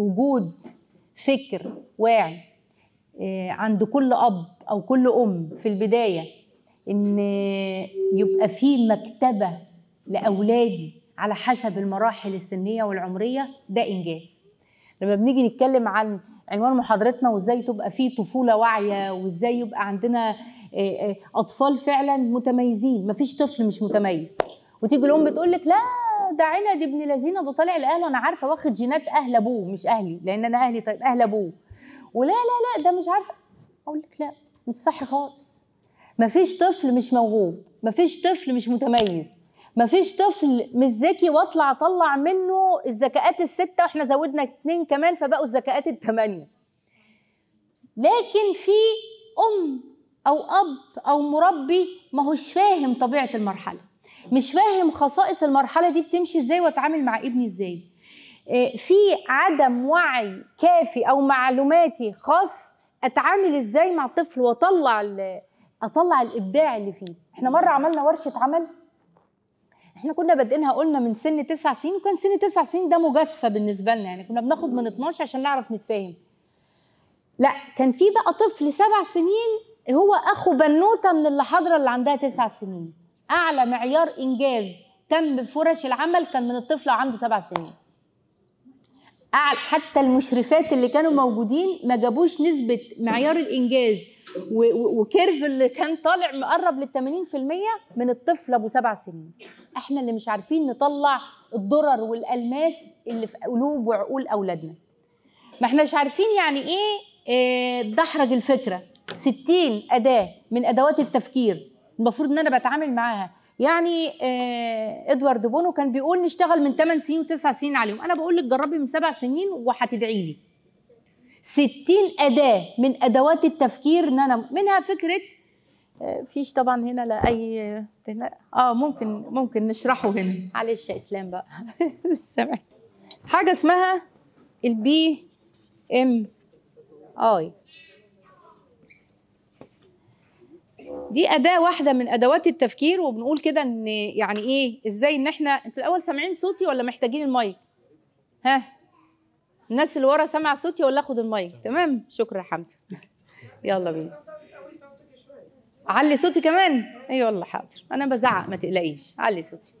وجود فكر واعي آه، عند كل اب او كل ام في البدايه ان يبقى في مكتبه لاولادي على حسب المراحل السنيه والعمريه ده انجاز لما بنيجي نتكلم عن عنوان محاضرتنا وازاي تبقى في طفوله واعيه وازاي يبقى عندنا آه، آه، اطفال فعلا متميزين مفيش طفل مش متميز وتيجي الام بتقول لك لا ده عناد ابن لذينه ده طالع لاهله انا عارفه واخد جينات اهل ابوه مش اهلي لان انا اهلي طيب اهل ابوه ولا لا لا ده مش عارفه اقول لك لا مش صح خالص مفيش طفل مش موهوب مفيش طفل مش متميز مفيش طفل مش ذكي واطلع اطلع منه الذكاءات السته واحنا زودنا اتنين كمان فبقوا الذكاءات الثمانيه لكن في ام او اب او مربي ما هوش فاهم طبيعه المرحله مش فاهم خصائص المرحله دي بتمشي ازاي واتعامل مع ابني ازاي آه، في عدم وعي كافي او معلوماتي خاص اتعامل ازاي مع الطفل واطلع اطلع الابداع اللي فيه احنا مره عملنا ورشه عمل احنا كنا بادئينها قلنا من سن 9 سنين وكان سن 9 سنين ده مجازفه بالنسبه لنا يعني كنا بناخد من 12 عشان نعرف نتفاهم لا كان في بقى طفل سبع سنين هو اخو بنوته من اللي حاضره اللي عندها تسع سنين اعلى معيار انجاز كم فرش العمل كان من الطفل عنده سبع سنين أعلى حتى المشرفات اللي كانوا موجودين ما جابوش نسبة معيار الإنجاز وكيرف اللي كان طالع مقرب لل 80% من الطفل أبو سبع سنين. إحنا اللي مش عارفين نطلع الضرر والألماس اللي في قلوب وعقول أولادنا. ما إحناش عارفين يعني إيه آه، دحرج الفكرة 60 أداة من أدوات التفكير المفروض ان انا بتعامل معاها يعني آه ادوارد بونو كان بيقول نشتغل من 8 سنين و9 سنين عليهم انا بقول لك جربي من 7 سنين وهتدعي لي 60 اداه من ادوات التفكير ان انا منها فكره آه، فيش طبعا هنا لا اي اه ممكن ممكن نشرحه هنا معلش يا اسلام بقى سامح حاجه اسمها البي ام اي دي اداه واحده من ادوات التفكير وبنقول كده ان يعني ايه ازاي ان احنا انتوا الاول سامعين صوتي ولا محتاجين المايك ها الناس اللي ورا سامعة صوتي ولا اخد المايك تمام شكرا حمزه يلا بينا علي صوتي كمان اي والله حاضر انا بزعق ما تقلقيش علي صوتي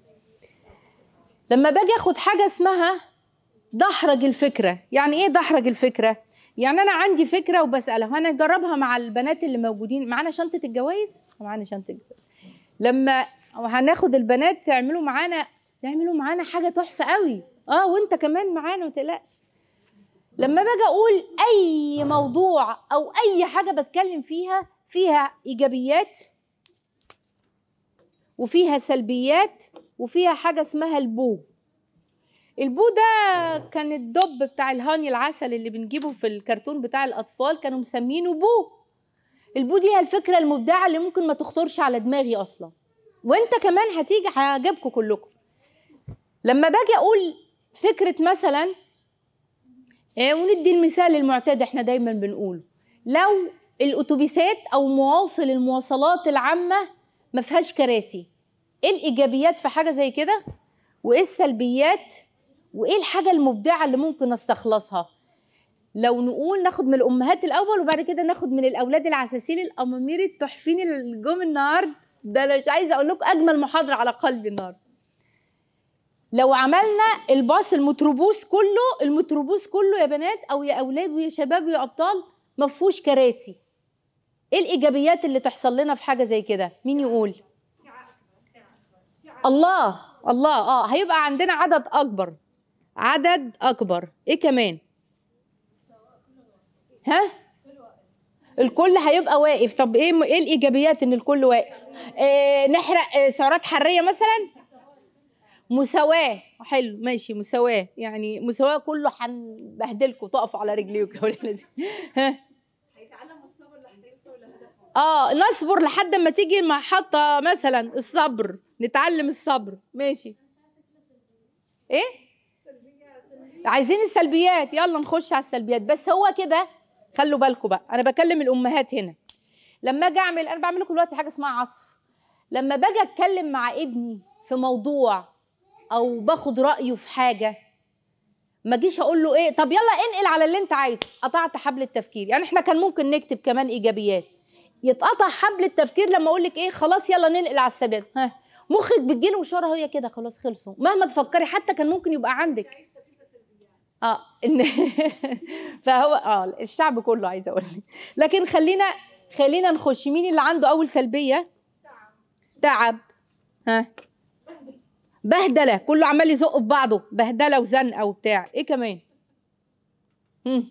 لما باجي اخد حاجه اسمها دحرج الفكره يعني ايه دحرج الفكره يعني انا عندي فكره وبسالها وانا اجربها مع البنات اللي موجودين معانا شنطه الجوائز معانا شنطه الجوائز لما هناخد البنات تعملوا معانا تعملوا معانا حاجه تحفه قوي اه وانت كمان معانا ما تقلقش لما باجي اقول اي موضوع او اي حاجه بتكلم فيها فيها ايجابيات وفيها سلبيات وفيها حاجه اسمها البو البو ده كان الدب بتاع الهاني العسل اللي بنجيبه في الكرتون بتاع الاطفال كانوا مسمينه بو البو دي الفكره المبدعه اللي ممكن ما تخطرش على دماغي اصلا وانت كمان هتيجي هيعجبكوا كلكم لما باجي اقول فكره مثلا إيه وندي المثال المعتاد احنا دايما بنقوله لو الاتوبيسات او مواصل المواصلات العامه ما فيهاش كراسي ايه الايجابيات في حاجه زي كده وايه السلبيات وايه الحاجه المبدعه اللي ممكن استخلصها لو نقول ناخد من الامهات الاول وبعد كده ناخد من الاولاد العساسين الامامير التحفين اللي جم النهارده ده انا مش عايزه اقول لكم اجمل محاضره على قلبي النهارده لو عملنا الباص المتروبوس كله المتروبوس كله يا بنات او يا اولاد ويا شباب ويا ابطال ما فيهوش كراسي ايه الايجابيات اللي تحصل لنا في حاجه زي كده مين يقول الله الله اه هيبقى عندنا عدد اكبر عدد اكبر ايه كمان ها الكل هيبقى واقف طب ايه ايه الايجابيات ان الكل واقف إيه نحرق إيه سعرات حراريه مثلا مساواه حلو ماشي مساواه يعني مساواه كله هنبهدلكم تقفوا على رجليكم يا ولاد ها اه نصبر لحد ما تيجي محطة مثلا الصبر نتعلم الصبر ماشي ايه عايزين السلبيات يلا نخش على السلبيات بس هو كده خلوا بالكم بقى انا بكلم الامهات هنا لما اجي اعمل انا بعمل لكم دلوقتي حاجه اسمها عصف لما باجي اتكلم مع ابني في موضوع او باخد رايه في حاجه ما اجيش اقول له ايه طب يلا انقل على اللي انت عايزه قطعت حبل التفكير يعني احنا كان ممكن نكتب كمان ايجابيات يتقطع حبل التفكير لما اقول لك ايه خلاص يلا ننقل على السلبيات ها مخك بتجيله وشاره هي كده خلاص خلصوا مهما تفكري حتى كان ممكن يبقى عندك اه ان فهو اه الشعب كله عايز اقول لك لكن خلينا خلينا نخش مين اللي عنده اول سلبيه تعب ها بهدله كله عمال يزق في بعضه بهدله وزنقه وبتاع ايه كمان مم.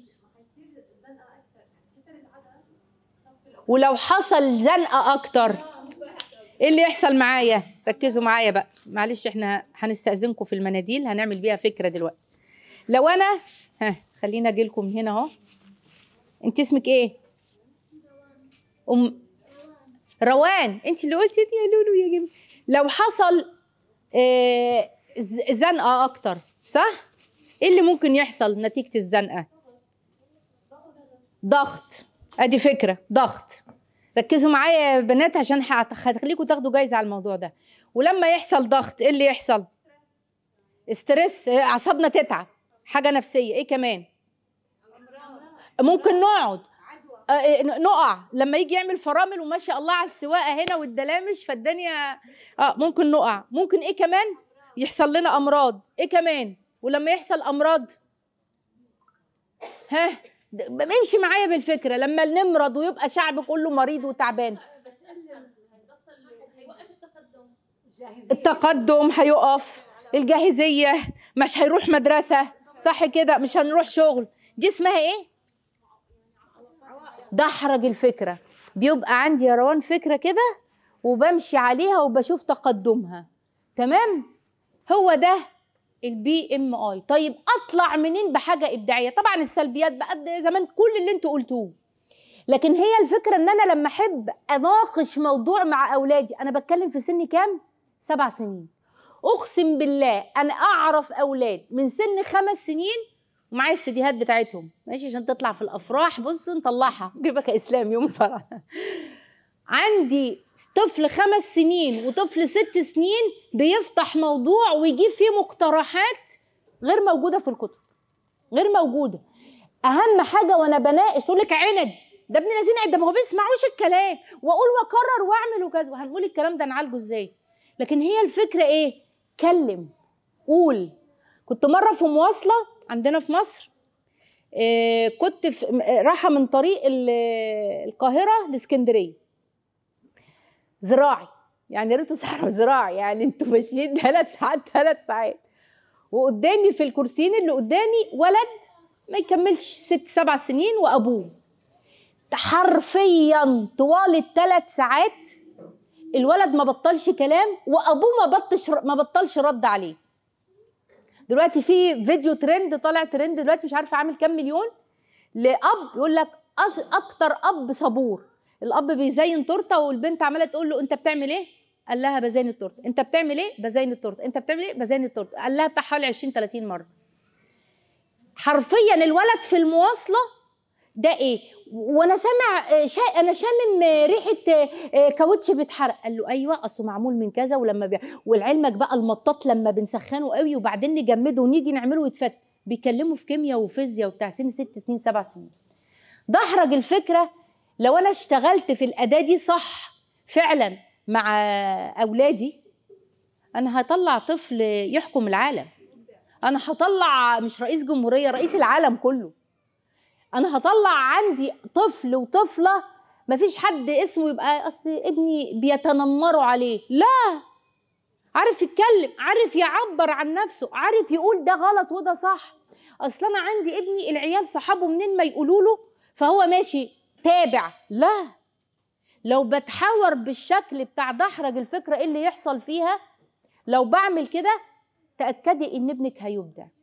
ولو حصل زنقه اكتر ايه اللي يحصل معايا ركزوا معايا بقى معلش احنا هنستاذنكم في المناديل هنعمل بيها فكره دلوقتي لو انا ها خلينا اجي لكم هنا اهو انت اسمك ايه ام روان انت اللي قلتي دي يا لولو يا جميل لو حصل آه زنقه اكتر صح ايه اللي ممكن يحصل نتيجه الزنقه ضغط ادي فكره ضغط ركزوا معايا يا بنات عشان هخليكم تاخدوا جايزه على الموضوع ده ولما يحصل ضغط ايه اللي يحصل ستريس آه، اعصابنا تتعب حاجه نفسيه ايه كمان ممكن نقعد آه، آه، نقع لما يجي يعمل فرامل وما شاء الله على السواقه هنا والدلامش فالدنيا اه ممكن نقع ممكن ايه كمان يحصل لنا امراض ايه كمان ولما يحصل امراض ها امشي معايا بالفكره لما نمرض ويبقى شعب كله مريض وتعبان التقدم هيقف الجاهزيه مش هيروح مدرسه صح كده مش هنروح شغل دي اسمها ايه دحرج الفكره بيبقى عندي يا روان فكره كده وبمشي عليها وبشوف تقدمها تمام هو ده البي ام اي طيب اطلع منين بحاجه ابداعيه طبعا السلبيات بقد زمان كل اللي انتوا قلتوه لكن هي الفكره ان انا لما احب اناقش موضوع مع اولادي انا بتكلم في سن كام سبع سنين اقسم بالله انا اعرف اولاد من سن خمس سنين ومعايا السيديهات بتاعتهم ماشي عشان تطلع في الافراح بص نطلعها جيبك اسلام يوم الفرح عندي طفل خمس سنين وطفل ست سنين بيفتح موضوع ويجيب فيه مقترحات غير موجوده في الكتب غير موجوده اهم حاجه وانا بناقش أقول لك عندي ده ابن لذين ده ما هو بيسمعوش الكلام واقول واكرر واعمل وكذا وهنقول الكلام ده نعالجه ازاي لكن هي الفكره ايه اتكلم قول كنت مره في مواصله عندنا في مصر إيه كنت آه، رايحه من طريق القاهره لاسكندريه زراعي يعني يا صحراء زراعي يعني انتوا ماشيين ثلاث ساعات ثلاث ساعات وقدامي في الكرسيين اللي قدامي ولد ما يكملش ست سبع سنين وابوه حرفيا طوال الثلاث ساعات الولد ما بطلش كلام وابوه ما بطش ما بطلش رد عليه دلوقتي في فيديو ترند طالع ترند دلوقتي مش عارفه عامل كام مليون لاب يقول لك اكتر اب صبور الاب بيزين تورته والبنت عماله تقول له انت بتعمل ايه قال لها بزين التورته انت بتعمل ايه بزين التورته انت بتعمل ايه بزين التورته قال لها بتاع حوالي 20 30 مره حرفيا الولد في المواصله ده ايه وانا سامع آه، شاي انا شامم آه، ريحه آه، كاوتش بيتحرق قال له ايوه اصله معمول من كذا ولما بي... ولعلمك بقى المطاط لما بنسخنه قوي وبعدين نجمده ونيجي نعمله يتفت بيكلموا في كيمياء وفيزياء وبتاع سن ست سنين سبع سنين دحرج الفكره لو انا اشتغلت في الاداه دي صح فعلا مع اولادي انا هطلع طفل يحكم العالم انا هطلع مش رئيس جمهوريه رئيس العالم كله انا هطلع عندي طفل وطفله مفيش حد اسمه يبقى اصل ابني بيتنمروا عليه لا عارف يتكلم عارف يعبر عن نفسه عارف يقول ده غلط وده صح اصل انا عندي ابني العيال صحابه منين ما يقولوا له فهو ماشي تابع لا لو بتحاور بالشكل بتاع دحرج الفكره ايه اللي يحصل فيها لو بعمل كده تاكدي ان ابنك هيبدع